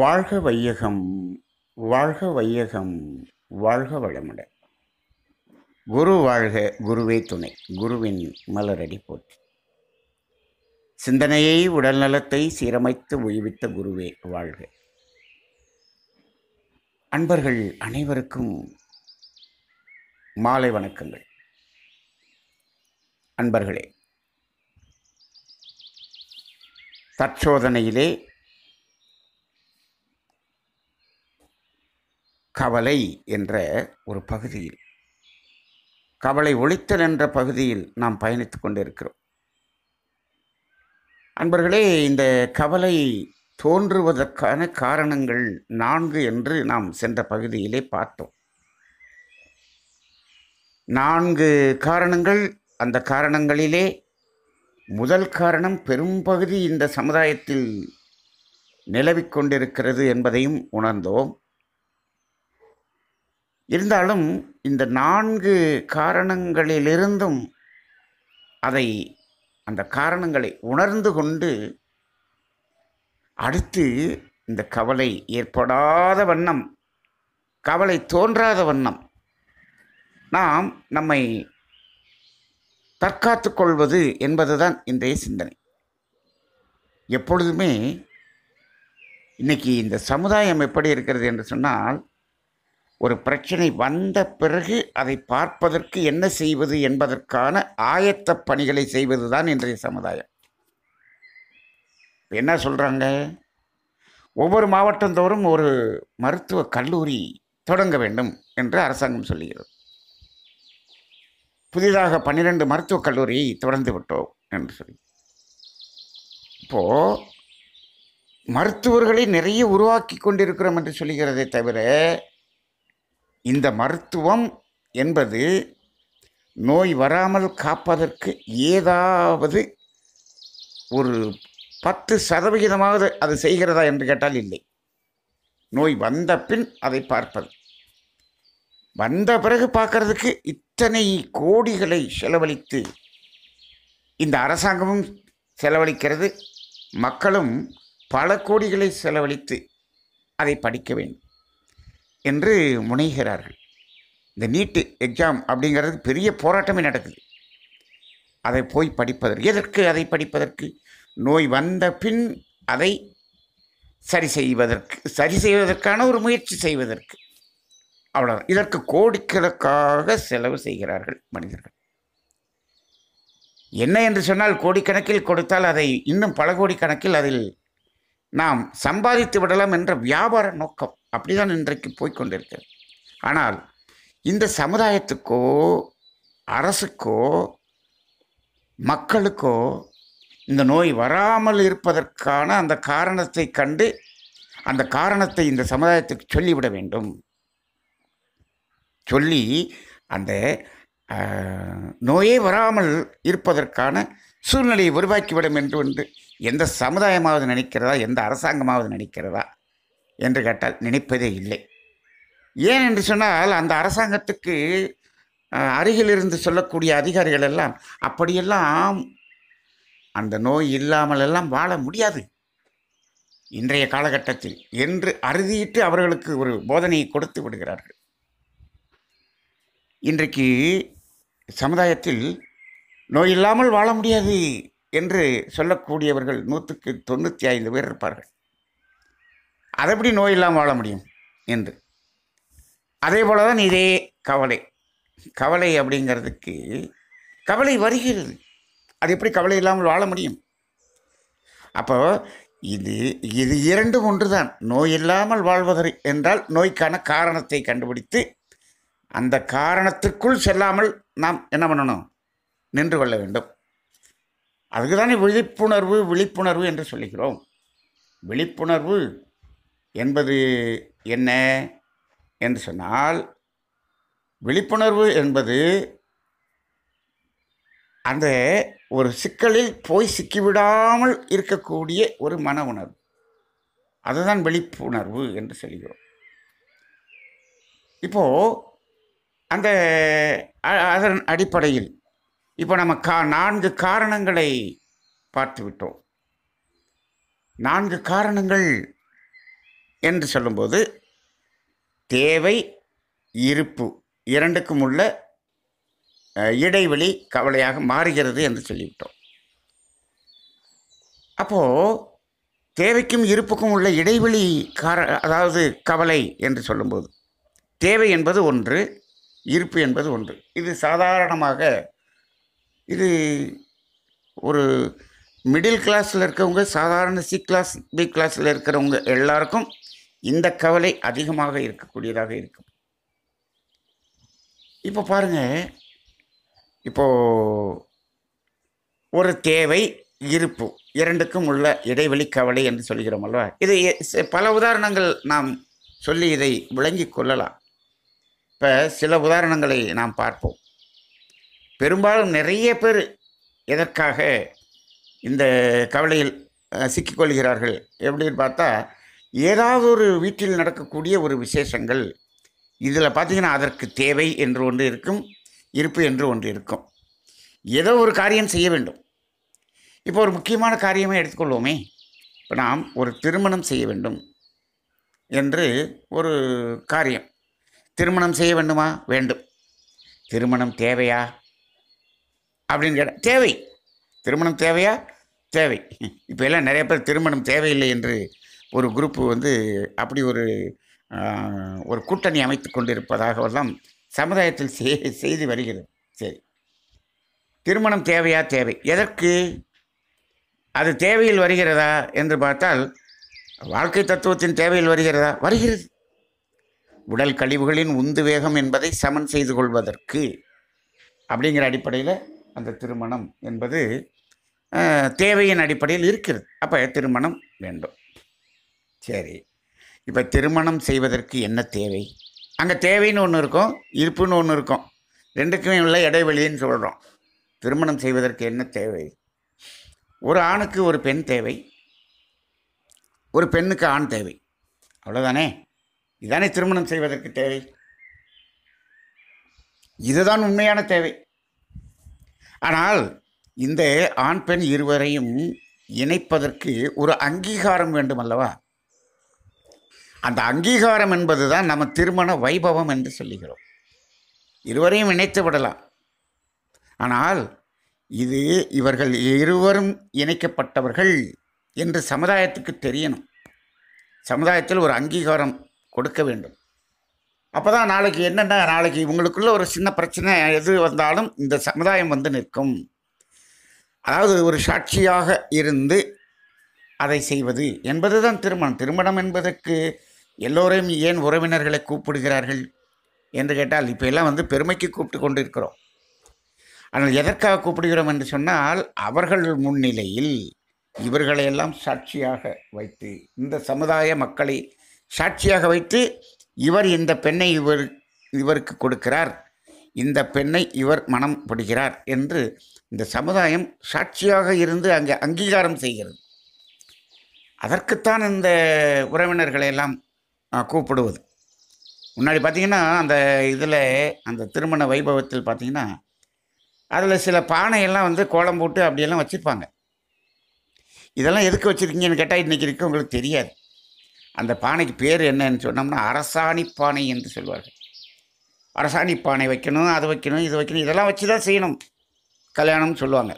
வாழ்க வையகம் வாழ்க வையகம் வாழ்க வளமுடன் குரு வாழ்க குருவே துணை குருவின் மலரடி போற்றி சிந்தனையை உடல்நலத்தை சீரமைத்து உய்வித்த குருவே வாழ்க அன்பர்கள் அனைவருக்கும் மாலை வணக்கங்கள் அன்பர்களே தற்சோதனையிலே கவலை என்ற ஒரு பகுதியில் கவலை ஒழித்தல் என்ற பகுதியில் நாம் பயணித்து கொண்டிருக்கிறோம் அன்பர்களே இந்த கவலை தோன்றுவதற்கான காரணங்கள் நான்கு என்று நாம் சென்ற பகுதியிலே பார்த்தோம் நான்கு காரணங்கள் அந்த காரணங்களிலே முதல் காரணம் பெரும்பகுதி இந்த சமுதாயத்தில் நிலவிக்கொண்டிருக்கிறது என்பதையும் உணர்ந்தோம் இருந்தாலும் இந்த நான்கு காரணங்களிலிருந்தும் அதை அந்த காரணங்களை உணர்ந்து கொண்டு அடுத்து இந்த கவலை ஏற்படாத வண்ணம் கவலை தோன்றாத வண்ணம் நாம் நம்மை தற்காத்து கொள்வது என்பதுதான் இன்றைய சிந்தனை எப்பொழுதுமே இன்றைக்கி இந்த சமுதாயம் எப்படி இருக்கிறது என்று சொன்னால் ஒரு பிரச்சனை வந்த பிறகு அதை பார்ப்பதற்கு என்ன செய்வது என்பதற்கான ஆயத்த பணிகளை செய்வது தான் இன்றைய சமுதாயம் என்ன சொல்கிறாங்க ஒவ்வொரு மாவட்டந்தோறும் ஒரு மருத்துவ கல்லூரி தொடங்க வேண்டும் என்று அரசாங்கம் சொல்லுகிறது புதிதாக பன்னிரெண்டு மருத்துவக் கல்லூரியை தொடர்ந்து விட்டோம் என்று சொல்லி இப்போது மருத்துவர்களை நிறைய உருவாக்கி கொண்டிருக்கிறோம் என்று சொல்லுகிறதை தவிர இந்த மருத்துவம் என்பது நோய் வராமல் காப்பதற்கு ஏதாவது ஒரு பத்து சதவிகிதமாவது அது செய்கிறதா என்று கேட்டால் இல்லை நோய் வந்த பின் அதை பார்ப்பது வந்த பிறகு பார்க்கறதுக்கு இத்தனை கோடிகளை செலவழித்து இந்த அரசாங்கமும் செலவழிக்கிறது மக்களும் பல கோடிகளை செலவழித்து அதை படிக்க வேண்டும் என்று முனைகிறார்கள் இந்த நீட்டு எக்ஸாம் அப்படிங்கிறது பெரிய போராட்டமே நடக்குது அதை போய் படிப்பதற்கு எதற்கு அதை படிப்பதற்கு நோய் வந்த பின் அதை சரி செய்வதற்கு சரி செய்வதற்கான ஒரு முயற்சி செய்வதற்கு அவ்வளோ இதற்கு கோடிக்கணக்காக செலவு செய்கிறார்கள் மனிதர்கள் என்ன என்று சொன்னால் கோடிக்கணக்கில் கொடுத்தால் அதை இன்னும் பல கோடிக்கணக்கில் அதில் நாம் சம்பாதித்து விடலாம் என்ற வியாபார நோக்கம் அப்படிதான் இன்றைக்கு போய்கொண்டிருக்கு ஆனால் இந்த சமுதாயத்துக்கோ அரசுக்கோ மக்களுக்கோ இந்த நோய் வராமல் இருப்பதற்கான அந்த காரணத்தை கண்டு அந்த காரணத்தை இந்த சமுதாயத்துக்கு சொல்லிவிட வேண்டும் சொல்லி அந்த நோயே வராமல் இருப்பதற்கான சூழ்நிலையை உருவாக்கிவிடும் என்று எந்த சமுதாயமாவது நினைக்கிறதா எந்த அரசாங்கமாவது நினைக்கிறதா என்று கேட்டால் நினைப்பதே இல்லை ஏன் என்று சொன்னால் அந்த அரசாங்கத்துக்கு அருகிலிருந்து சொல்லக்கூடிய அதிகாரிகள் எல்லாம் அப்படியெல்லாம் அந்த நோய் இல்லாமல் எல்லாம் வாழ முடியாது இன்றைய காலகட்டத்தில் என்று அறுதியிட்டு அவர்களுக்கு ஒரு போதனையை கொடுத்து விடுகிறார்கள் இன்றைக்கு சமுதாயத்தில் நோய் இல்லாமல் வாழ முடியாது என்று சொல்லக்கூடியவர்கள் நூற்றுக்கு தொண்ணூற்றி ஐந்து பேர் இருப்பார்கள் அதை எப்படி நோய் இல்லாமல் வாழ முடியும் என்று அதே போல் தான் இதே கவலை கவலை அப்படிங்கிறதுக்கு கவலை வருகிறது அது எப்படி கவலை இல்லாமல் வாழ முடியும் அப்போ இது இது இரண்டும் ஒன்று தான் நோய் இல்லாமல் வாழ்வதற்கு என்றால் நோய்க்கான காரணத்தை கண்டுபிடித்து அந்த காரணத்துக்குள் செல்லாமல் நாம் என்ன பண்ணணும் நின்று கொள்ள வேண்டும் அதுக்கு தானே விழிப்புணர்வு விழிப்புணர்வு என்று சொல்லுகிறோம் விழிப்புணர்வு என்பது என்ன என்று சொன்னால் விழிப்புணர்வு என்பது அந்த ஒரு சிக்கலில் போய் சிக்கிவிடாமல் இருக்கக்கூடிய ஒரு மன உணர்வு அதுதான் விழிப்புணர்வு என்று சொல்கிறோம் இப்போது அந்த அதன் அடிப்படையில் இப்போ நம்ம கா நான்கு காரணங்களை பார்த்து விட்டோம் நான்கு காரணங்கள் என்று சொல்லும்போது தேவை இருப்பு இரண்டுக்கும் உள்ள இடைவெளி கவலையாக மாறுகிறது என்று சொல்லிவிட்டோம் அப்போது தேவைக்கும் இருப்புக்கும் உள்ள இடைவெளி கார அதாவது கவலை என்று சொல்லும்போது தேவை என்பது ஒன்று இருப்பு என்பது ஒன்று இது சாதாரணமாக இது ஒரு மிடில் கிளாஸில் இருக்கிறவங்க சாதாரண சி கிளாஸ் பி கிளாஸில் இருக்கிறவங்க எல்லாருக்கும் இந்த கவலை அதிகமாக இருக்கக்கூடியதாக இருக்கும் இப்போ பாருங்கள் இப்போது ஒரு தேவை இருப்பு இரண்டுக்கும் உள்ள இடைவெளி கவலை என்று சொல்கிறோம் அல்லவா இது பல உதாரணங்கள் நாம் சொல்லி இதை விளங்கி கொள்ளலாம் இப்போ சில உதாரணங்களை நாம் பார்ப்போம் பெரும்பாலும் நிறைய பேர் எதற்காக இந்த கவலையில் சிக்கிக்கொள்கிறார்கள் எப்படின்னு பார்த்தா ஏதாவது ஒரு வீட்டில் நடக்கக்கூடிய ஒரு விசேஷங்கள் இதில் பார்த்திங்கன்னா அதற்கு தேவை என்று ஒன்று இருக்கும் இருப்பு என்று ஒன்று இருக்கும் ஏதோ ஒரு காரியம் செய்ய வேண்டும் இப்போ ஒரு முக்கியமான காரியமே எடுத்துக்கொள்வோமே இப்போ நாம் ஒரு திருமணம் செய்ய வேண்டும் என்று ஒரு காரியம் திருமணம் செய்ய வேண்டுமா வேண்டும் திருமணம் தேவையா அப்படின்னு கேட்ட தேவை திருமணம் தேவையா தேவை இப்போ எல்லாம் நிறைய பேர் திருமணம் தேவையில்லை என்று ஒரு குரூப்பு வந்து அப்படி ஒரு ஒரு கூட்டணி அமைத்து கொண்டிருப்பதாகவெல்லாம் சமுதாயத்தில் செய்தி வருகிறது சரி திருமணம் தேவையா தேவை எதற்கு அது தேவையில் வருகிறதா என்று பார்த்தால் வாழ்க்கை தத்துவத்தின் தேவையில் வருகிறதா வருகிறது உடல் கழிவுகளின் உந்து வேகம் என்பதை சமன் செய்து கொள்வதற்கு அப்படிங்கிற அடிப்படையில் அந்த திருமணம் என்பது தேவையின் அடிப்படையில் இருக்கிறது அப்போ திருமணம் வேண்டும் சரி இப்போ திருமணம் செய்வதற்கு என்ன தேவை அங்கே தேவைன்னு ஒன்று இருக்கும் இருப்புன்னு ஒன்று இருக்கும் ரெண்டுக்குமே உள்ள இடைவெளின்னு சொல்கிறோம் திருமணம் செய்வதற்கு என்ன தேவை ஒரு ஆணுக்கு ஒரு பெண் தேவை ஒரு பெண்ணுக்கு ஆண் தேவை அவ்வளோதானே இதானே திருமணம் செய்வதற்கு தேவை இதுதான் உண்மையான தேவை ஆனால் இந்த ஆண் பெண் இருவரையும் இணைப்பதற்கு ஒரு அங்கீகாரம் வேண்டும் அல்லவா அந்த அங்கீகாரம் என்பது தான் நம்ம திருமண வைபவம் என்று சொல்லுகிறோம் இருவரையும் இணைத்து விடலாம் ஆனால் இது இவர்கள் இருவரும் இணைக்கப்பட்டவர்கள் என்று சமுதாயத்துக்கு தெரியணும் சமுதாயத்தில் ஒரு அங்கீகாரம் கொடுக்க வேண்டும் அப்போ தான் நாளைக்கு என்னென்ன நாளைக்கு இவங்களுக்குள்ள ஒரு சின்ன பிரச்சனை எது வந்தாலும் இந்த சமுதாயம் வந்து நிற்கும் அதாவது ஒரு சாட்சியாக இருந்து அதை செய்வது என்பது தான் திருமணம் திருமணம் என்பதற்கு எல்லோரையும் ஏன் உறவினர்களை கூப்பிடுகிறார்கள் என்று கேட்டால் இப்போ எல்லாம் வந்து பெருமைக்கு கூப்பிட்டு கொண்டிருக்கிறோம் ஆனால் எதற்காக கூப்பிடுகிறோம் என்று சொன்னால் அவர்கள் முன்னிலையில் இவர்களையெல்லாம் சாட்சியாக வைத்து இந்த சமுதாய மக்களை சாட்சியாக வைத்து இவர் இந்த பெண்ணை இவர் இவருக்கு கொடுக்கிறார் இந்த பெண்ணை இவர் மனம் பிடிக்கிறார் என்று இந்த சமுதாயம் சாட்சியாக இருந்து அங்கே அங்கீகாரம் செய்கிறது அதற்குத்தான் இந்த உறவினர்களையெல்லாம் கூப்பிடுவது முன்னாடி பார்த்திங்கன்னா அந்த இதில் அந்த திருமண வைபவத்தில் பார்த்திங்கன்னா அதில் சில பானையெல்லாம் வந்து கோலம் போட்டு அப்படியெல்லாம் வச்சுருப்பாங்க இதெல்லாம் எதுக்கு வச்சுருக்கீங்கன்னு கேட்டால் இன்றைக்கி இருக்க உங்களுக்கு தெரியாது அந்த பானைக்கு பேர் என்னன்னு சொன்னோம்னா அரசாணி பானை என்று சொல்வார்கள் அரசாணி பானை வைக்கணும் அது வைக்கணும் இது வைக்கணும் இதெல்லாம் வச்சு தான் செய்யணும் கல்யாணம்னு சொல்லுவாங்க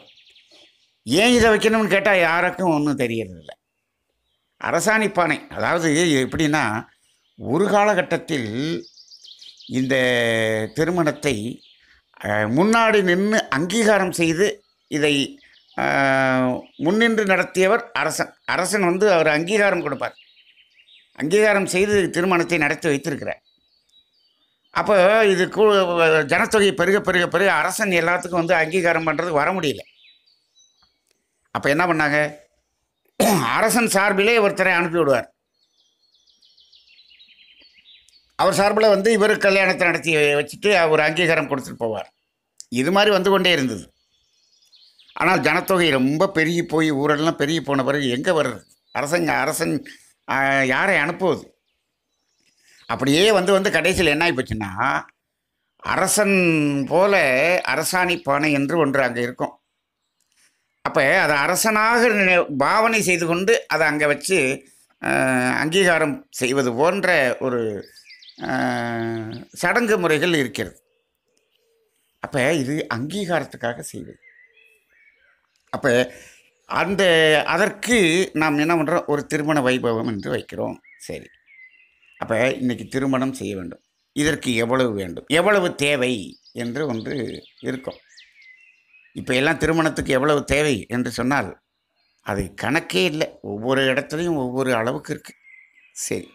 ஏன் இதை வைக்கணும்னு கேட்டால் யாருக்கும் ஒன்றும் தெரியறதில்ல அரசாணி பானை அதாவது எப்படின்னா ஒரு காலகட்டத்தில் இந்த திருமணத்தை முன்னாடி நின்று அங்கீகாரம் செய்து இதை முன்னின்று நடத்தியவர் அரசன் அரசன் வந்து அவர் அங்கீகாரம் கொடுப்பார் அங்கீகாரம் செய்து திருமணத்தை நடத்தி வைத்திருக்கிறார் அப்போ இது கூ ஜனத்தொகை பெருக பெருக பெருக அரசன் எல்லாத்துக்கும் வந்து அங்கீகாரம் பண்ணுறதுக்கு வர முடியல அப்போ என்ன பண்ணாங்க அரசன் சார்பிலே ஒருத்தரை அனுப்பி விடுவார் அவர் சார்பில் வந்து இவர் கல்யாணத்தை நடத்தி வச்சுட்டு அவர் அங்கீகாரம் கொடுத்துட்டு போவார் இது மாதிரி வந்து கொண்டே இருந்தது ஆனால் ஜனத்தொகை ரொம்ப பெருகி போய் ஊரெல்லாம் பெருகி போன பிறகு எங்கே வர்றது அரசங்க அரசன் யாரை அனுப்புவது அப்படியே வந்து வந்து கடைசியில் என்ன ஆகி போச்சுன்னா அரசன் போல அரசாணி பானை என்று ஒன்று அங்கே இருக்கும் அப்போ அதை அரசனாக பாவனை செய்து கொண்டு அதை அங்கே வச்சு அங்கீகாரம் செய்வது போன்ற ஒரு சடங்கு முறைகள் இருக்கிறது அப்போ இது அங்கீகாரத்துக்காக செய்வது அப்போ அந்த அதற்கு நாம் என்ன பண்ணுறோம் ஒரு திருமண வைபவம் என்று வைக்கிறோம் சரி அப்போ இன்றைக்கி திருமணம் செய்ய வேண்டும் இதற்கு எவ்வளவு வேண்டும் எவ்வளவு தேவை என்று ஒன்று இருக்கும் இப்போ எல்லாம் திருமணத்துக்கு எவ்வளவு தேவை என்று சொன்னால் அது கணக்கே இல்லை ஒவ்வொரு இடத்துலையும் ஒவ்வொரு அளவுக்கு இருக்குது சரி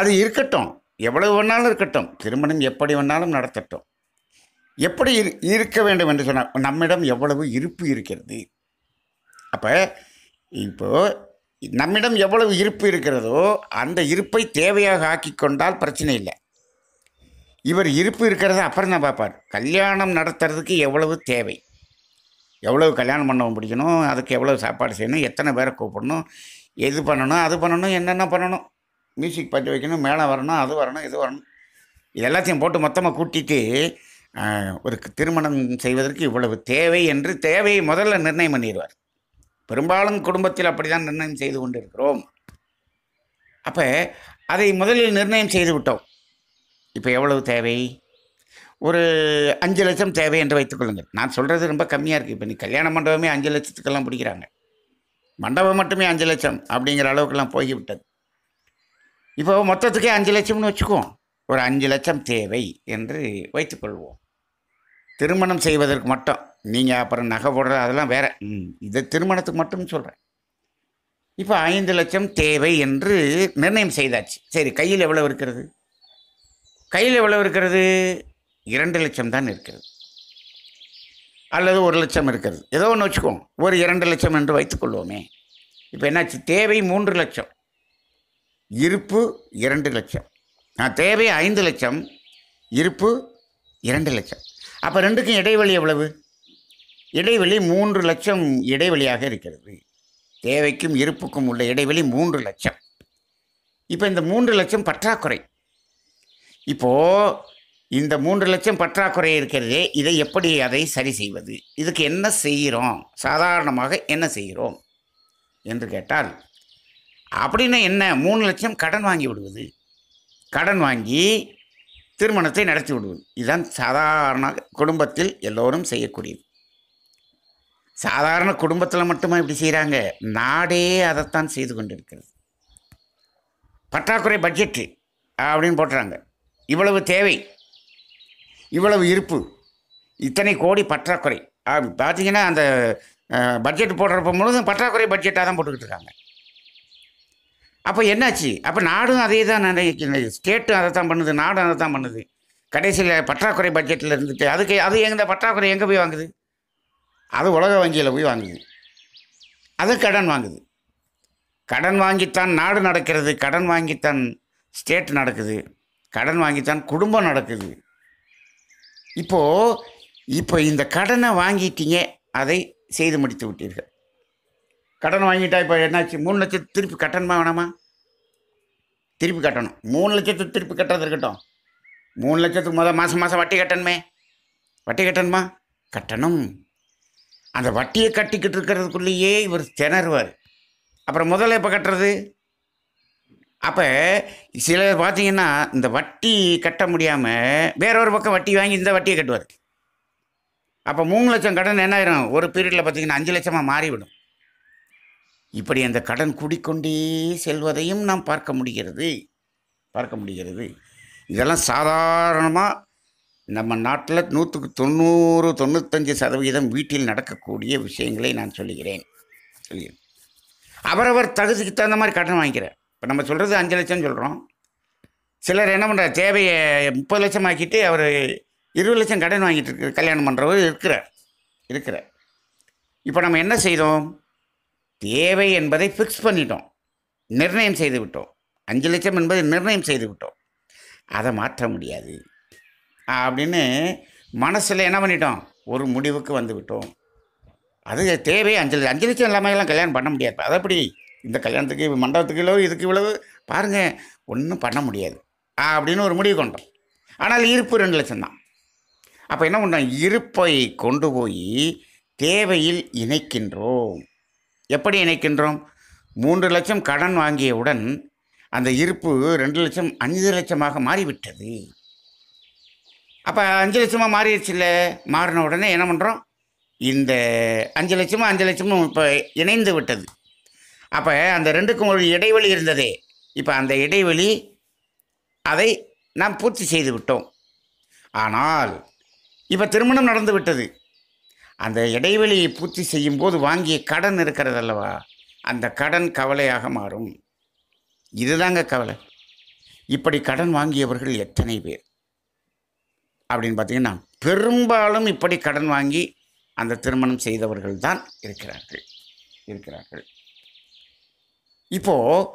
அது இருக்கட்டும் எவ்வளவு வேணாலும் இருக்கட்டும் திருமணம் எப்படி வேணாலும் நடத்தட்டும் எப்படி இருக்க வேண்டும் என்று சொன்னால் நம்மிடம் எவ்வளவு இருப்பு இருக்கிறது அப்போ இப்போது நம்மிடம் எவ்வளவு இருப்பு இருக்கிறதோ அந்த இருப்பை தேவையாக ஆக்கி கொண்டால் பிரச்சனை இல்லை இவர் இருப்பு இருக்கிறத அப்புறம் தான் பார்ப்பார் கல்யாணம் நடத்துறதுக்கு எவ்வளவு தேவை எவ்வளவு கல்யாணம் பண்ண பிடிக்கணும் அதுக்கு எவ்வளவு சாப்பாடு செய்யணும் எத்தனை பேரை கூப்பிடணும் எது பண்ணணும் அது பண்ணணும் என்னென்ன பண்ணணும் மியூசிக் பற்றி வைக்கணும் மேலே வரணும் அது வரணும் இது வரணும் இது எல்லாத்தையும் போட்டு மொத்தமாக கூட்டிட்டு ஒரு திருமணம் செய்வதற்கு இவ்வளவு தேவை என்று தேவையை முதல்ல நிர்ணயம் பண்ணிடுவார் பெரும்பாலும் குடும்பத்தில் அப்படி தான் நிர்ணயம் செய்து கொண்டிருக்கிறோம் அப்போ அதை முதலில் நிர்ணயம் செய்து விட்டோம் இப்போ எவ்வளவு தேவை ஒரு அஞ்சு லட்சம் தேவை என்று வைத்துக்கொள்ளுங்கள் நான் சொல்கிறது ரொம்ப கம்மியாக இருக்குது இப்போ நீ கல்யாண மண்டபமே அஞ்சு லட்சத்துக்கெல்லாம் பிடிக்கிறாங்க மண்டபம் மட்டுமே அஞ்சு லட்சம் அப்படிங்கிற அளவுக்கெல்லாம் போய்விட்டது இப்போ மொத்தத்துக்கே அஞ்சு லட்சம்னு வச்சுக்குவோம் ஒரு அஞ்சு லட்சம் தேவை என்று வைத்துக்கொள்வோம் திருமணம் செய்வதற்கு மட்டும் நீங்கள் அப்புறம் நகை போடுற அதெல்லாம் வேற இது திருமணத்துக்கு மட்டும்னு சொல்கிறேன் இப்போ ஐந்து லட்சம் தேவை என்று நிர்ணயம் செய்தாச்சு சரி கையில் எவ்வளோ இருக்கிறது கையில் எவ்வளோ இருக்கிறது இரண்டு லட்சம் தான் இருக்கிறது அல்லது ஒரு லட்சம் இருக்கிறது ஏதோ ஒன்று வச்சுக்குவோம் ஒரு இரண்டு லட்சம் என்று வைத்துக்கொள்வோமே இப்போ என்னாச்சு தேவை மூன்று லட்சம் இருப்பு இரண்டு லட்சம் நான் தேவை ஐந்து லட்சம் இருப்பு இரண்டு லட்சம் அப்போ ரெண்டுக்கும் இடைவெளி எவ்வளவு இடைவெளி மூன்று லட்சம் இடைவெளியாக இருக்கிறது தேவைக்கும் இருப்புக்கும் உள்ள இடைவெளி மூன்று லட்சம் இப்போ இந்த மூன்று லட்சம் பற்றாக்குறை இப்போது இந்த மூன்று லட்சம் பற்றாக்குறை இருக்கிறதே இதை எப்படி அதை சரி செய்வது இதுக்கு என்ன செய்கிறோம் சாதாரணமாக என்ன செய்கிறோம் என்று கேட்டால் அப்படின்னா என்ன மூணு லட்சம் கடன் வாங்கி விடுவது கடன் வாங்கி திருமணத்தை நடத்தி விடுவது இதுதான் சாதாரண குடும்பத்தில் எல்லோரும் செய்யக்கூடியது சாதாரண குடும்பத்தில் மட்டுமா இப்படி செய்கிறாங்க நாடே அதைத்தான் செய்து கொண்டிருக்கிறது பற்றாக்குறை பட்ஜெட்டு அப்படின்னு போட்டுறாங்க இவ்வளவு தேவை இவ்வளவு இருப்பு இத்தனை கோடி பற்றாக்குறை பார்த்தீங்கன்னா அந்த பட்ஜெட் போடுறப்ப முழுதும் பற்றாக்குறை பட்ஜெட்டாக தான் போட்டுக்கிட்டு இருக்காங்க அப்போ என்னாச்சு அப்போ நாடும் அதே தான் நினைக்கிறது ஸ்டேட்டும் அதை தான் பண்ணுது நாடும் அதை தான் பண்ணுது கடைசியில் பற்றாக்குறை பட்ஜெட்டில் இருந்துட்டு அதுக்கு அது எங்கே பற்றாக்குறை எங்கே போய் வாங்குது அது உலக வங்கியில் போய் வாங்குது அது கடன் வாங்குது கடன் வாங்கித்தான் நாடு நடக்கிறது கடன் வாங்கித்தான் ஸ்டேட் நடக்குது கடன் வாங்கித்தான் குடும்பம் நடக்குது இப்போது இப்போ இந்த கடனை வாங்கிட்டீங்க அதை செய்து முடித்து விட்டீர்கள் கடன் வாங்கிட்டா இப்போ என்னாச்சு மூணு லட்சத்து திருப்பி கட்டணுமா வேணாமா திருப்பி கட்டணும் மூணு லட்சத்துக்கு திருப்பி கட்டுறது இருக்கட்டும் மூணு லட்சத்துக்கு முதல் மாதம் மாதம் வட்டி கட்டணுமே வட்டி கட்டணுமா கட்டணும் அந்த வட்டியை கட்டிக்கிட்டு இருக்கிறதுக்குள்ளேயே இவர் திணறுவார் அப்புறம் முதல்ல இப்போ கட்டுறது அப்போ சிலர் பார்த்தீங்கன்னா இந்த வட்டி கட்ட முடியாமல் வேற ஒரு பக்கம் வட்டி வாங்கி இந்த வட்டியை கட்டுவார் அப்போ மூணு லட்சம் கடன் என்ன ஆயிரும் ஒரு பீரியடில் பார்த்தீங்கன்னா அஞ்சு லட்சமாக மாறிவிடும் இப்படி அந்த கடன் கூடிக்கொண்டே செல்வதையும் நாம் பார்க்க முடிகிறது பார்க்க முடிகிறது இதெல்லாம் சாதாரணமாக நம்ம நாட்டில் நூற்றுக்கு தொண்ணூறு தொண்ணூத்தஞ்சு சதவீதம் வீட்டில் நடக்கக்கூடிய விஷயங்களை நான் சொல்லுகிறேன் சொல்லி அவரவர் தகுதிக்கு தகுந்த மாதிரி கடன் வாங்கிக்கிறேன் இப்போ நம்ம சொல்கிறது அஞ்சு லட்சம் சொல்கிறோம் சிலர் என்ன பண்ணுறார் தேவையை முப்பது லட்சம் ஆக்கிட்டு அவர் இருபது லட்சம் கடன் வாங்கிட்டு இருக்கு கல்யாணம் பண்ணுறவர் இருக்கிறார் இருக்கிறார் இப்போ நம்ம என்ன செய்தோம் தேவை என்பதை ஃபிக்ஸ் பண்ணிட்டோம் நிர்ணயம் செய்து விட்டோம் அஞ்சு லட்சம் என்பதை நிர்ணயம் செய்து விட்டோம் அதை மாற்ற முடியாது அப்படின்னு மனசில் என்ன பண்ணிட்டோம் ஒரு முடிவுக்கு வந்து விட்டோம் அது தேவை அஞ்சு லட்சம் அஞ்சு லட்சம் இல்லாமலாம் கல்யாணம் பண்ண முடியாது அதை எப்படி இந்த கல்யாணத்துக்கு மண்டபத்துக்கு இவ்வளவு இதுக்கு இவ்வளவு பாருங்கள் ஒன்றும் பண்ண முடியாது அப்படின்னு ஒரு முடிவு கொண்டோம் ஆனால் இருப்பு ரெண்டு லட்சம் தான் அப்போ என்ன பண்ணுறோம் இருப்பை கொண்டு போய் தேவையில் இணைக்கின்றோம் எப்படி இணைக்கின்றோம் மூன்று லட்சம் கடன் வாங்கியவுடன் அந்த இருப்பு ரெண்டு லட்சம் அஞ்சு லட்சமாக மாறிவிட்டது அப்போ அஞ்சு லட்சமாக மாறிடுச்சுல்ல மாறின உடனே என்ன பண்ணுறோம் இந்த அஞ்சு லட்சமும் அஞ்சு லட்சமும் இப்போ இணைந்து விட்டது அப்போ அந்த ரெண்டுக்கும் ஒரு இடைவெளி இருந்ததே இப்போ அந்த இடைவெளி அதை நாம் பூர்த்தி செய்து விட்டோம் ஆனால் இப்போ திருமணம் நடந்து விட்டது அந்த இடைவெளியை பூர்த்தி செய்யும் போது வாங்கிய கடன் இருக்கிறது அல்லவா அந்த கடன் கவலையாக மாறும் இதுதாங்க கவலை இப்படி கடன் வாங்கியவர்கள் எத்தனை பேர் அப்படின்னு பார்த்தீங்கன்னா பெரும்பாலும் இப்படி கடன் வாங்கி அந்த திருமணம் செய்தவர்கள் தான் இருக்கிறார்கள் இருக்கிறார்கள் இப்போது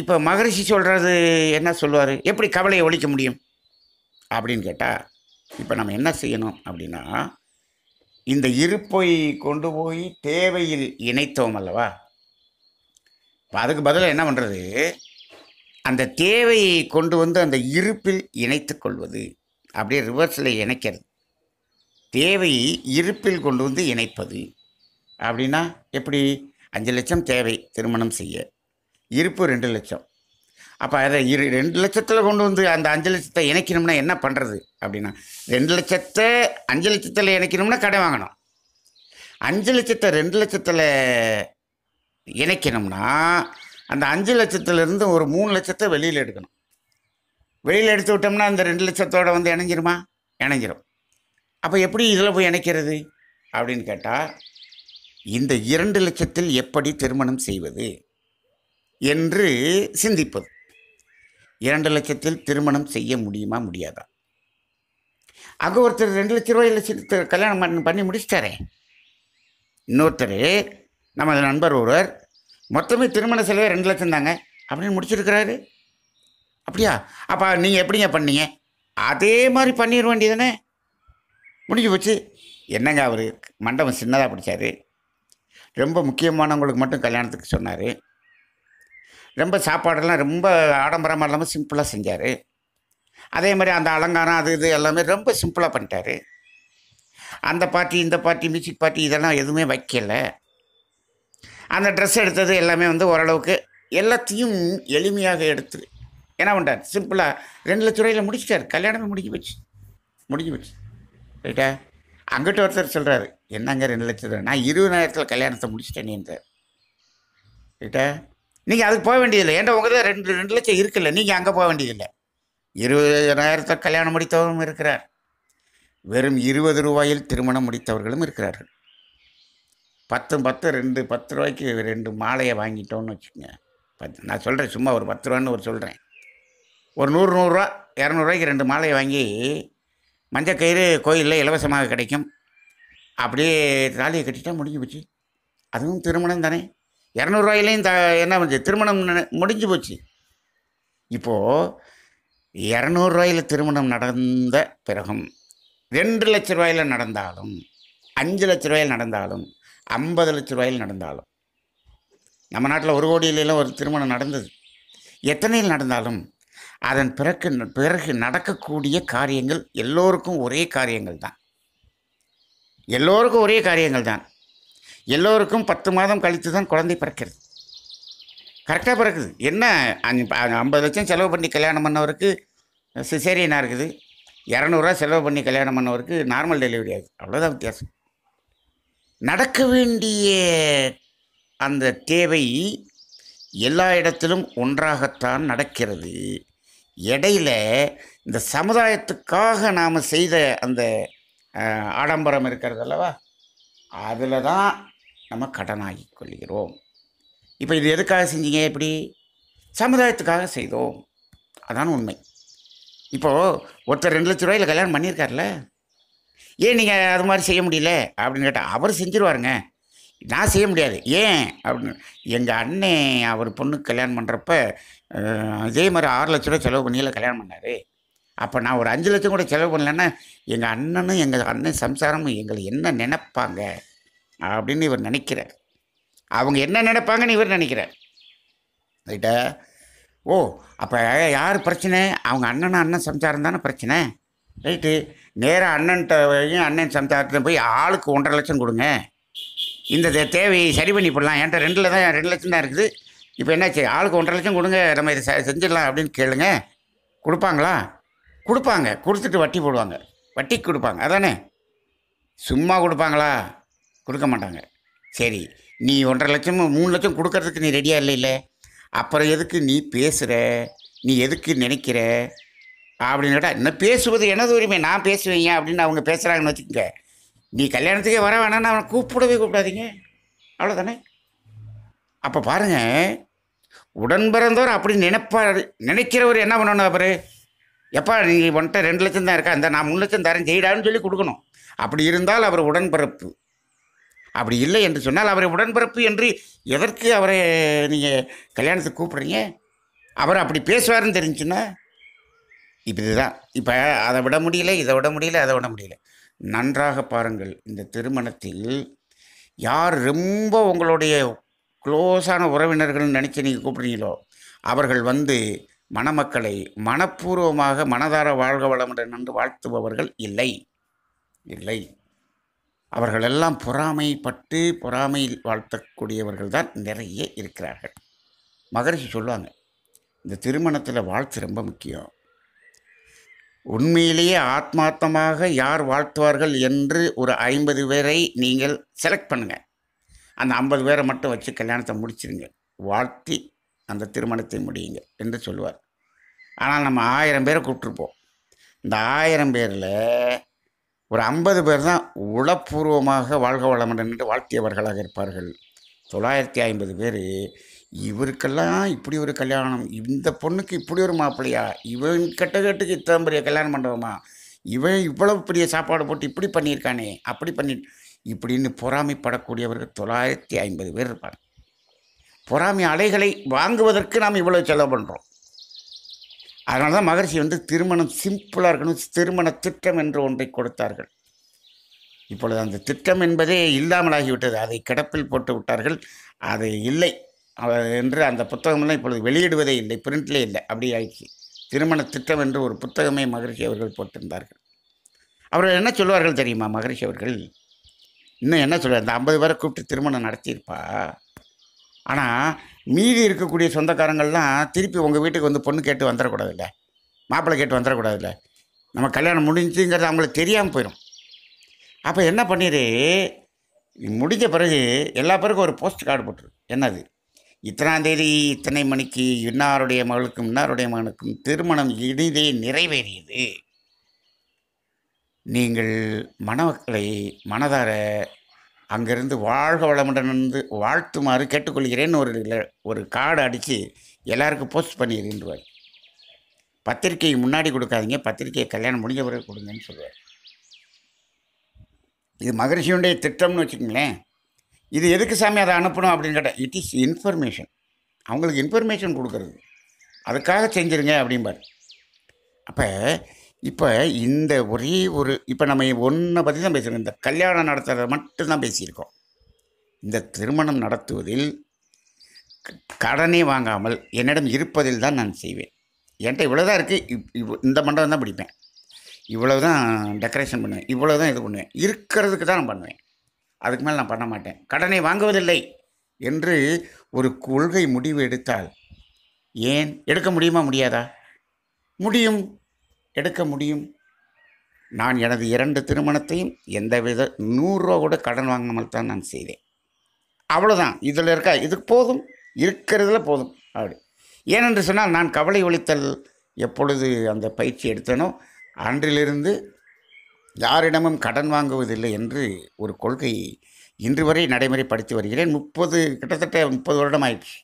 இப்போ மகரிஷி சொல்கிறது என்ன சொல்லுவார் எப்படி கவலையை ஒழிக்க முடியும் அப்படின்னு கேட்டால் இப்போ நம்ம என்ன செய்யணும் அப்படின்னா இந்த இருப்பை கொண்டு போய் தேவையில் இணைத்தோம் அல்லவா அதுக்கு பதிலாக என்ன பண்ணுறது அந்த தேவையை கொண்டு வந்து அந்த இருப்பில் இணைத்து கொள்வது அப்படியே ரிவர்ஸில் இணைக்கிறது தேவையை இருப்பில் கொண்டு வந்து இணைப்பது அப்படின்னா எப்படி அஞ்சு லட்சம் தேவை திருமணம் செய்ய இருப்பு ரெண்டு லட்சம் அப்போ அதை இரு ரெண்டு லட்சத்தில் கொண்டு வந்து அந்த அஞ்சு லட்சத்தை இணைக்கணும்னா என்ன பண்ணுறது அப்படின்னா ரெண்டு லட்சத்தை அஞ்சு லட்சத்தில் இணைக்கணும்னா கடை வாங்கணும் அஞ்சு லட்சத்தை ரெண்டு லட்சத்தில் இணைக்கணும்னா அந்த அஞ்சு லட்சத்துலேருந்து ஒரு மூணு லட்சத்தை வெளியில் எடுக்கணும் வெளியில் எடுத்து விட்டோம்னா அந்த ரெண்டு லட்சத்தோடு வந்து இணைஞ்சிருமா இணைஞ்சிரும் அப்போ எப்படி இதில் போய் இணைக்கிறது அப்படின்னு கேட்டால் இந்த இரண்டு லட்சத்தில் எப்படி திருமணம் செய்வது என்று சிந்திப்பது இரண்டு லட்சத்தில் திருமணம் செய்ய முடியுமா முடியாதா அங்கே ஒருத்தர் ரெண்டு லட்ச ரூபாய் லட்சத்து கல்யாணம் பண்ணி பண்ணி முடிச்சிட்டாரே இன்னொருத்தர் நமது நண்பர் ஒருவர் மொத்தமே திருமண செலவே ரெண்டு லட்சம் தாங்க அப்படின்னு முடிச்சிருக்கிறாரு அப்படியா அப்போ நீங்கள் எப்படிங்க பண்ணீங்க அதே மாதிரி பண்ணிட வேண்டியதானே முடிஞ்சு போச்சு என்னங்க அவர் மண்டபம் சின்னதாக பிடிச்சாரு ரொம்ப முக்கியமானவங்களுக்கு மட்டும் கல்யாணத்துக்கு சொன்னார் ரொம்ப சாப்பாடெல்லாம் ரொம்ப ஆடம்பரமாக இல்லாமல் சிம்பிளாக செஞ்சார் அதே மாதிரி அந்த அலங்காரம் அது இது எல்லாமே ரொம்ப சிம்பிளாக பண்ணிட்டார் அந்த பாட்டி இந்த பாட்டி மியூசிக் பாட்டி இதெல்லாம் எதுவுமே வைக்கல அந்த ட்ரெஸ் எடுத்தது எல்லாமே வந்து ஓரளவுக்கு எல்லாத்தையும் எளிமையாக எடுத்து என்ன பண்ணார் சிம்பிளாக ரெண்டு லட்ச ரூபாயில் முடிச்சிட்டார் கல்யாணமே முடிஞ்சு போச்சு முடிஞ்சு போச்சு ரைட்டா அங்கிட்ட ஒருத்தர் சொல்கிறாரு என்னங்க ரெண்டு லட்ச நான் இருபதாயிரத்தில் கல்யாணத்தை முடிச்சிட்டேன் ரைட்டா நீங்கள் அதுக்கு போக வேண்டியதில்லை ஏன்னா உங்கள் ரெண்டு ரெண்டு லட்சம் இருக்குல்ல நீங்கள் அங்கே போக வேண்டியதில்லை இருபதாயிரத்தை கல்யாணம் முடித்தவரும் இருக்கிறார் வெறும் இருபது ரூபாயில் திருமணம் முடித்தவர்களும் இருக்கிறார்கள் பத்து பத்து ரெண்டு பத்து ரூபாய்க்கு ரெண்டு மாலையை வாங்கிட்டோம்னு வச்சுக்கோங்க பத்து நான் சொல்கிறேன் சும்மா ஒரு பத்து ரூபான்னு ஒரு சொல்கிறேன் ஒரு நூறு நூறுரூவா இரநூறுவாய்க்கு ரெண்டு மாலையை வாங்கி மஞ்சள் கயிறு கோயிலில் இலவசமாக கிடைக்கும் அப்படியே தாலியை கட்டிட்டால் முடிஞ்சு போச்சு அதுவும் திருமணம் தானே இரநூறுவாயிலையும் த என்ன பண்ணுச்சு திருமணம் முடிஞ்சு போச்சு இப்போது இரநூறுவாயில் திருமணம் நடந்த பிறகும் ரெண்டு லட்ச ரூபாயில் நடந்தாலும் அஞ்சு லட்ச ரூபாயில் நடந்தாலும் ஐம்பது லட்ச ரூபாயில் நடந்தாலும் நம்ம நாட்டில் ஒரு கோடியிலாம் ஒரு திருமணம் நடந்தது எத்தனையில் நடந்தாலும் அதன் பிறகு பிறகு நடக்கக்கூடிய காரியங்கள் எல்லோருக்கும் ஒரே காரியங்கள் தான் எல்லோருக்கும் ஒரே காரியங்கள் தான் எல்லோருக்கும் பத்து மாதம் கழித்து தான் குழந்தை பிறக்கிறது கரெக்டாக பிறக்குது என்ன ஐம்பது லட்சம் செலவு பண்ணி கல்யாணம் பண்ணவருக்கு சிசேரியனாக இருக்குது இரநூறுவா செலவு பண்ணி கல்யாணம் பண்ணவருக்கு நார்மல் டெலிவரி ஆகுது அவ்வளோதான் வித்தியாசம் நடக்க வேண்டிய அந்த தேவை எல்லா இடத்திலும் ஒன்றாகத்தான் நடக்கிறது இடையில இந்த சமுதாயத்துக்காக நாம் செய்த அந்த ஆடம்பரம் இருக்கிறது அல்லவா அதில் தான் நம்ம கடனாகி கொள்கிறோம் இப்போ இது எதுக்காக செஞ்சீங்க எப்படி சமுதாயத்துக்காக செய்தோம் அதான் உண்மை இப்போது ஒருத்தர் ரெண்டு லட்ச ரூபாயில் கல்யாணம் பண்ணியிருக்கார்ல ஏன் நீங்கள் அது மாதிரி செய்ய முடியல அப்படின்னு கேட்டால் அவர் செஞ்சுருவாருங்க நான் செய்ய முடியாது ஏன் அப்படின்னு எங்கள் அண்ணே அவர் பொண்ணுக்கு கல்யாணம் பண்ணுறப்ப இதே மாதிரி ஆறு லட்ச ரூபா செலவு பண்ணியில் கல்யாணம் பண்ணார் அப்போ நான் ஒரு அஞ்சு லட்சம் கூட செலவு பண்ணலன்னா எங்கள் அண்ணனும் எங்கள் அண்ணன் சம்சாரமும் எங்களை என்ன நினைப்பாங்க அப்படின்னு இவர் நினைக்கிறார் அவங்க என்ன நினைப்பாங்கன்னு இவர் நினைக்கிறார் ரைட்டா ஓ அப்போ யார் பிரச்சனை அவங்க அண்ணனை அண்ணன் சம்சாரம் தானே பிரச்சனை ரைட்டு நேராக அண்ணன்கிட்ட அண்ணன் சம்சாரத்தை போய் ஆளுக்கு ஒன்றரை லட்சம் கொடுங்க இந்த தேவையை சரி பண்ணி போடலாம் என்கிட்ட ரெண்டில் தான் ரெண்டு லட்சம் தான் இருக்குது இப்போ என்னாச்சு ஆளுக்கு ஒன்றரை லட்சம் கொடுங்க நம்ம இதை செஞ்சிடலாம் அப்படின்னு கேளுங்க கொடுப்பாங்களா கொடுப்பாங்க கொடுத்துட்டு வட்டி போடுவாங்க வட்டிக்கு கொடுப்பாங்க அதானே சும்மா கொடுப்பாங்களா கொடுக்க மாட்டாங்க சரி நீ ஒன்றரை லட்சம் மூணு லட்சம் கொடுக்கறதுக்கு நீ ரெடியாக இல்லை இல்லை அப்புறம் எதுக்கு நீ பேசுகிற நீ எதுக்கு நினைக்கிற அப்படின்னு கேட்டால் இன்னும் பேசுவது எனது உரிமை நான் பேசுவீங்க அப்படின்னு அவங்க பேசுகிறாங்கன்னு வச்சுக்கோங்க நீ கல்யாணத்துக்கே வர வேணாம்னு அவனை கூப்பிடவே கூப்பிடாதீங்க அவ்வளோதானே அப்போ பாருங்கள் உடன்பிறந்தவர் அப்படி நினைப்பார் நினைக்கிறவர் என்ன பண்ணணும் அவர் எப்பா நீ வந்துட்டு ரெண்டு லட்சம் தான் இருக்கா அந்த நான் மூணு லட்சம் தரேன் ஜெயிடான்னு சொல்லி கொடுக்கணும் அப்படி இருந்தால் அவர் உடன்பிறப்பு அப்படி இல்லை என்று சொன்னால் அவரை உடன்பிறப்பு என்று எதற்கு அவரை நீங்கள் கல்யாணத்துக்கு கூப்பிட்றீங்க அவர் அப்படி பேசுவார்னு தெரிஞ்சுன்னா இப்போ இதுதான் இப்போ அதை விட முடியல இதை விட முடியல அதை விட முடியல நன்றாக பாருங்கள் இந்த திருமணத்தில் யார் ரொம்ப உங்களுடைய க்ளோஸான உறவினர்கள்னு நினச்சி நீங்கள் கூப்பிட்றீங்களோ அவர்கள் வந்து மணமக்களை மனப்பூர்வமாக மனதார வாழ்க வளமுடன் என்று வாழ்த்துபவர்கள் இல்லை இல்லை அவர்களெல்லாம் பொறாமைப்பட்டு பொறாமையில் வாழ்த்தக்கூடியவர்கள் தான் நிறைய இருக்கிறார்கள் மகரிஷி சொல்லுவாங்க இந்த திருமணத்தில் வாழ்த்து ரொம்ப முக்கியம் உண்மையிலேயே ஆத்மார்த்தமாக யார் வாழ்த்துவார்கள் என்று ஒரு ஐம்பது பேரை நீங்கள் செலக்ட் பண்ணுங்கள் அந்த ஐம்பது பேரை மட்டும் வச்சு கல்யாணத்தை முடிச்சிருங்க வாழ்த்தி அந்த திருமணத்தை முடியுங்க என்று சொல்லுவார் ஆனால் நம்ம ஆயிரம் பேரை கூப்பிட்ருப்போம் இந்த ஆயிரம் பேரில் ஒரு ஐம்பது பேர் தான் உளப்பூர்வமாக வாழ்க வளமுடன் வாழ்த்தியவர்களாக இருப்பார்கள் தொள்ளாயிரத்தி ஐம்பது பேர் இவருக்கெல்லாம் இப்படி ஒரு கல்யாணம் இந்த பொண்ணுக்கு இப்படி ஒரு மாப்பிள்ளையா இவன் கெட்ட கெட்டுக்கு இத்தனை பெரிய கல்யாணம் பண்ணுறோமா இவன் இவ்வளவு பெரிய சாப்பாடு போட்டு இப்படி பண்ணியிருக்கானே அப்படி பண்ணி இப்படின்னு பொறாமைப்படக்கூடியவர்கள் தொள்ளாயிரத்தி ஐம்பது பேர் இருப்பாங்க பொறாமை அலைகளை வாங்குவதற்கு நாம் இவ்வளோ செலவு பண்ணுறோம் அதனால தான் மகர்ஷி வந்து திருமணம் சிம்பிளாக இருக்கணும் திருமண திட்டம் என்று ஒன்றை கொடுத்தார்கள் இப்பொழுது அந்த திட்டம் என்பதே இல்லாமலாகிவிட்டது அதை கிடப்பில் போட்டு விட்டார்கள் அது இல்லை என்று அந்த புத்தகமெல்லாம் இப்பொழுது வெளியிடுவதே இல்லை பிரிண்ட்லே இல்லை அப்படி ஆயிடுச்சு திருமண திட்டம் என்று ஒரு புத்தகமே மகர்ஷி அவர்கள் போட்டிருந்தார்கள் அவர்கள் என்ன சொல்லுவார்கள் தெரியுமா மகரிஷி அவர்கள் இன்னும் என்ன சொல்வார் அந்த ஐம்பது பேரை கூப்பிட்டு திருமணம் நடத்தியிருப்பா ஆனால் மீதி இருக்கக்கூடிய சொந்தக்காரங்கள்லாம் திருப்பி உங்கள் வீட்டுக்கு வந்து பொண்ணு கேட்டு வந்துடக்கூடாதுல்ல மாப்பிள்ளை கேட்டு வந்துடக்கூடாதுல்ல நம்ம கல்யாணம் முடிஞ்சுங்கிறது அவங்களுக்கு தெரியாமல் போயிடும் அப்போ என்ன பண்ணிடு முடிஞ்ச பிறகு எல்லா பேருக்கும் ஒரு போஸ்ட் கார்டு போட்டுரு என்னது இத்தனாந்தேதி இத்தனை மணிக்கு இன்னாருடைய மகளுக்கும் இன்னாருடைய மகனுக்கும் திருமணம் இனிதே நிறைவேறியது நீங்கள் மணமக்களை மனதார அங்கேருந்து வாழ்க வளமுடன் வந்து வாழ்த்துமாறு கேட்டுக்கொள்கிறேன்னு ஒரு ஒரு கார்டு அடித்து எல்லாருக்கும் போஸ்ட் பண்ணிடுவார் பத்திரிக்கை முன்னாடி கொடுக்காதீங்க பத்திரிக்கையை கல்யாணம் முடிஞ்ச பிறகு கொடுங்கன்னு சொல்லுவார் இது மகரிஷியுடைய திட்டம்னு வச்சுக்கோங்களேன் இது எதுக்கு சாமி அதை அனுப்பணும் அப்படின்னு கேட்டால் இட் இஸ் இன்ஃபர்மேஷன் அவங்களுக்கு இன்ஃபர்மேஷன் கொடுக்குறது அதுக்காக செஞ்சுருங்க அப்படிம்பார் அப்போ இப்போ இந்த ஒரே ஒரு இப்போ நம்ம ஒன்றை பற்றி தான் பேசுகிறோம் இந்த கல்யாணம் நடத்துகிறத மட்டும்தான் பேசியிருக்கோம் இந்த திருமணம் நடத்துவதில் கடனே வாங்காமல் என்னிடம் இருப்பதில் தான் நான் செய்வேன் என்கிட்ட இவ்வளோ தான் இருக்குது இந்த மண்டபம் தான் பிடிப்பேன் இவ்வளோ தான் டெக்கரேஷன் பண்ணுவேன் இவ்வளோ தான் இது பண்ணுவேன் இருக்கிறதுக்கு தான் நான் பண்ணுவேன் அதுக்கு மேலே நான் பண்ண மாட்டேன் கடனை வாங்குவதில்லை என்று ஒரு கொள்கை முடிவு எடுத்தால் ஏன் எடுக்க முடியுமா முடியாதா முடியும் எடுக்க முடியும் நான் எனது இரண்டு திருமணத்தையும் எந்தவித நூறுரூவா கூட கடன் வாங்காமல் தான் நான் செய்தேன் அவ்வளோதான் இதில் இருக்கா இதுக்கு போதும் இருக்கிறதுல போதும் அப்படி ஏனென்று சொன்னால் நான் கவலை ஒழித்தல் எப்பொழுது அந்த பயிற்சி எடுத்தனோ அன்றிலிருந்து யாரிடமும் கடன் வாங்குவதில்லை என்று ஒரு கொள்கை இன்று வரை நடைமுறைப்படுத்தி வருகிறேன் முப்பது கிட்டத்தட்ட முப்பது வருடம் ஆயிடுச்சு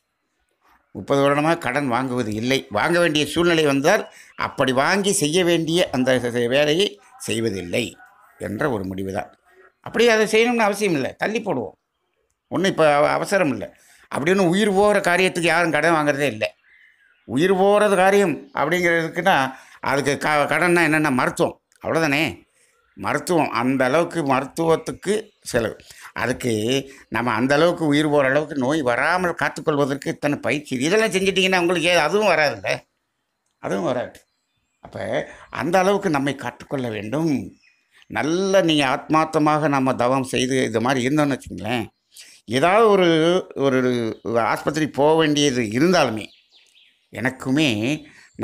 முப்பது வருடமாக கடன் வாங்குவது இல்லை வாங்க வேண்டிய சூழ்நிலை வந்தால் அப்படி வாங்கி செய்ய வேண்டிய அந்த வேலையை செய்வதில்லை என்ற ஒரு முடிவு தான் அப்படியே அதை செய்யணும்னு அவசியம் இல்லை தள்ளி போடுவோம் ஒன்றும் இப்போ அவசரம் இல்லை அப்படி ஒன்று உயிர் போகிற காரியத்துக்கு யாரும் கடன் வாங்குறதே இல்லை உயிர் போகிறது காரியம் அப்படிங்கிறதுக்குன்னா அதுக்கு க கடன்னா என்னென்ன மருத்துவம் அவ்வளோதானே மருத்துவம் அந்த அளவுக்கு மருத்துவத்துக்கு செலவு அதுக்கு நம்ம அந்தளவுக்கு உயிர் போகிற அளவுக்கு நோய் வராமல் காத்துக்கொள்வதற்கு இத்தனை பயிற்சி இதெல்லாம் செஞ்சிட்டிங்கன்னா உங்களுக்கு அதுவும் வராதுல்ல அதுவும் வராது அப்போ அந்த அளவுக்கு நம்மை காத்துக்கொள்ள வேண்டும் நல்ல நீங்கள் ஆத்மார்த்தமாக நம்ம தவம் செய்து இது மாதிரி இருந்தோம்னு வச்சுங்களேன் ஏதாவது ஒரு ஒரு ஆஸ்பத்திரி போக வேண்டியது இருந்தாலுமே எனக்குமே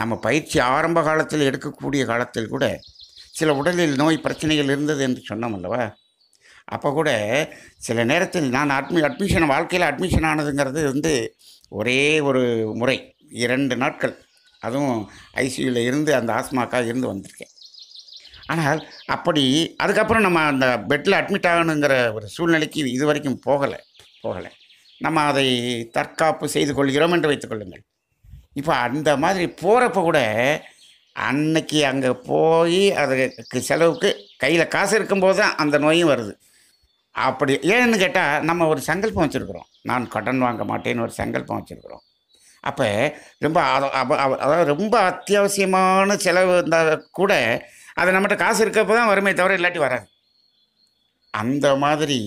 நம்ம பயிற்சி ஆரம்ப காலத்தில் எடுக்கக்கூடிய காலத்தில் கூட சில உடலில் நோய் பிரச்சனைகள் இருந்தது என்று சொன்னோம் அல்லவா அப்போ கூட சில நேரத்தில் நான் அட்மி அட்மிஷன் வாழ்க்கையில் அட்மிஷன் ஆனதுங்கிறது வந்து ஒரே ஒரு முறை இரண்டு நாட்கள் அதுவும் ஐசியூவில் இருந்து அந்த ஆஸ்மாக்காக இருந்து வந்திருக்கேன் ஆனால் அப்படி அதுக்கப்புறம் நம்ம அந்த பெட்டில் அட்மிட் ஆகணுங்கிற ஒரு சூழ்நிலைக்கு இது வரைக்கும் போகலை போகலை நம்ம அதை தற்காப்பு செய்து கொள்கிறோம் என்று வைத்துக்கொள்ளுங்கள் இப்போ அந்த மாதிரி போகிறப்ப கூட அன்னைக்கு அங்கே போய் அதுக்கு செலவுக்கு கையில் காசு இருக்கும்போது தான் அந்த நோயும் வருது அப்படி ஏன்னு கேட்டால் நம்ம ஒரு சங்கல்பம் வச்சுருக்குறோம் நான் கடன் வாங்க மாட்டேன்னு ஒரு சங்கல்பம் வச்சுருக்குறோம் அப்போ ரொம்ப அதாவது ரொம்ப அத்தியாவசியமான செலவு இருந்தால் கூட அது நம்மகிட்ட காசு இருக்கப்போ தான் வருமே தவிர இல்லாட்டி வராது அந்த மாதிரி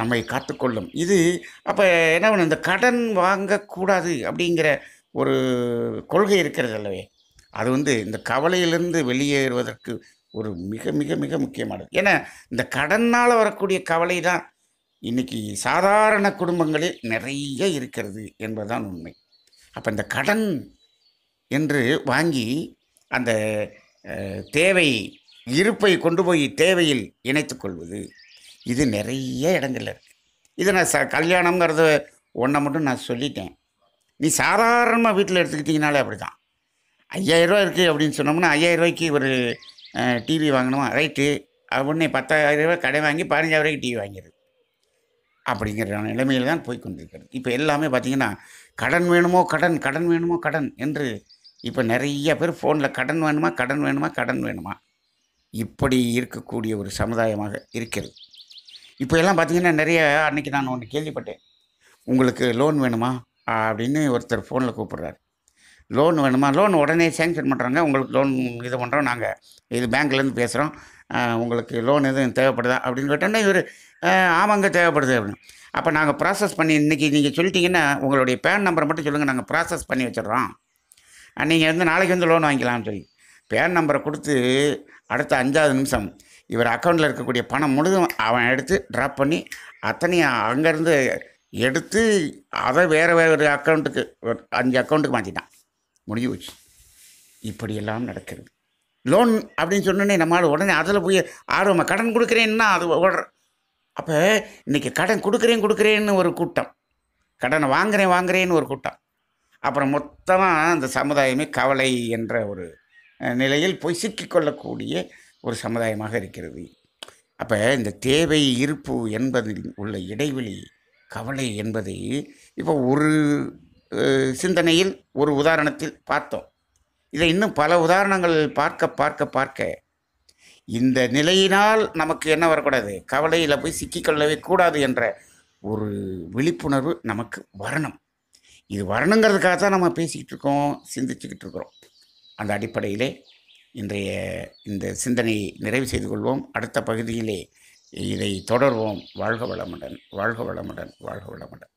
நம்மை காத்துக்கொள்ளும் இது அப்போ என்ன பண்ணு இந்த கடன் வாங்கக்கூடாது அப்படிங்கிற ஒரு கொள்கை இருக்கிறது அல்லவே அது வந்து இந்த கவலையிலிருந்து வெளியேறுவதற்கு ஒரு மிக மிக மிக முக்கியமானது ஏன்னா இந்த கடனால் வரக்கூடிய கவலை தான் இன்றைக்கி சாதாரண குடும்பங்களில் நிறைய இருக்கிறது என்பதுதான் உண்மை அப்போ இந்த கடன் என்று வாங்கி அந்த தேவை இருப்பை கொண்டு போய் தேவையில் இணைத்துக்கொள்வது இது நிறைய இடங்களில் இருக்குது இது நான் ச கல்யாணங்கிறது ஒன்றை மட்டும் நான் சொல்லிட்டேன் நீ சாதாரணமாக வீட்டில் எடுத்துக்கிட்டிங்கனாலே அப்படி தான் ஐயாயிரரூவா இருக்குது அப்படின்னு சொன்னோம்னா ஐயாயிரரூவாய்க்கு ஒரு டிவி வாங்கணுமா ரைட்டு உடனே பத்தாயிரம் ரூபாய் கடை வாங்கி பதினஞ்சாயிரம் ரூபாய்க்கு டிவி வாங்கிடுது அப்படிங்கிற நிலைமையில் தான் போய் கொண்டிருக்கிறது இப்போ எல்லாமே பார்த்திங்கன்னா கடன் வேணுமோ கடன் கடன் வேணுமோ கடன் என்று இப்போ நிறைய பேர் ஃபோனில் கடன் வேணுமா கடன் வேணுமா கடன் வேணுமா இப்படி இருக்கக்கூடிய ஒரு சமுதாயமாக இருக்கிறது இப்போ எல்லாம் பார்த்திங்கன்னா நிறைய அன்றைக்கி நான் ஒன்று கேள்விப்பட்டேன் உங்களுக்கு லோன் வேணுமா அப்படின்னு ஒருத்தர் ஃபோனில் கூப்பிட்றாரு லோன் வேணுமா லோன் உடனே சேங்ஷன் பண்ணுறாங்க உங்களுக்கு லோன் இது பண்ணுறோம் நாங்கள் இது பேங்க்லேருந்து பேசுகிறோம் உங்களுக்கு லோன் எதுவும் தேவைப்படுதா அப்படின்னு கேட்டோன்னா இவர் ஆமாங்க தேவைப்படுது அப்படின்னு அப்போ நாங்கள் ப்ராசஸ் பண்ணி இன்றைக்கி நீங்கள் சொல்லிட்டீங்கன்னா உங்களுடைய பேன் நம்பரை மட்டும் சொல்லுங்கள் நாங்கள் ப்ராசஸ் பண்ணி வச்சிட்றோம் நீங்கள் வந்து நாளைக்கு வந்து லோன் வாங்கிக்கலாம்னு சொல்லி பேன் நம்பரை கொடுத்து அடுத்த அஞ்சாவது நிமிஷம் இவர் அக்கௌண்ட்டில் இருக்கக்கூடிய பணம் முழுதும் அவன் எடுத்து ட்ராப் பண்ணி அத்தனையும் அங்கேருந்து எடுத்து அதை வேறு வேறு அக்கௌண்ட்டுக்கு அஞ்சு அக்கௌண்ட்டுக்கு மாற்றிட்டான் முடிஞ்சு போச்சு இப்படியெல்லாம் நடக்கிறது லோன் அப்படின்னு சொன்னோன்னே நம்மளால் உடனே அதில் போய் ஆர்வமாக கடன் கொடுக்குறேன்னா அது ஓடுற அப்போ இன்றைக்கி கடன் கொடுக்குறேன் கொடுக்குறேன்னு ஒரு கூட்டம் கடனை வாங்குறேன் வாங்குறேன்னு ஒரு கூட்டம் அப்புறம் மொத்தமாக அந்த சமுதாயமே கவலை என்ற ஒரு நிலையில் போய் சிக்கிக்கொள்ளக்கூடிய ஒரு சமுதாயமாக இருக்கிறது அப்போ இந்த தேவை இருப்பு என்பதில் உள்ள இடைவெளி கவலை என்பதை இப்போ ஒரு சிந்தனையில் ஒரு உதாரணத்தில் பார்த்தோம் இதை இன்னும் பல உதாரணங்கள் பார்க்க பார்க்க பார்க்க இந்த நிலையினால் நமக்கு என்ன வரக்கூடாது கவலையில் போய் சிக்கிக்கொள்ளவே கூடாது என்ற ஒரு விழிப்புணர்வு நமக்கு வரணும் இது வரணுங்கிறதுக்காக தான் நம்ம பேசிக்கிட்டு இருக்கோம் சிந்திச்சுக்கிட்டு இருக்கிறோம் அந்த அடிப்படையிலே இன்றைய இந்த சிந்தனையை நிறைவு செய்து கொள்வோம் அடுத்த பகுதியிலே இதை தொடர்வோம் வாழ்க வளமுடன் வாழ்க வளமுடன் வாழ்க வளமுடன்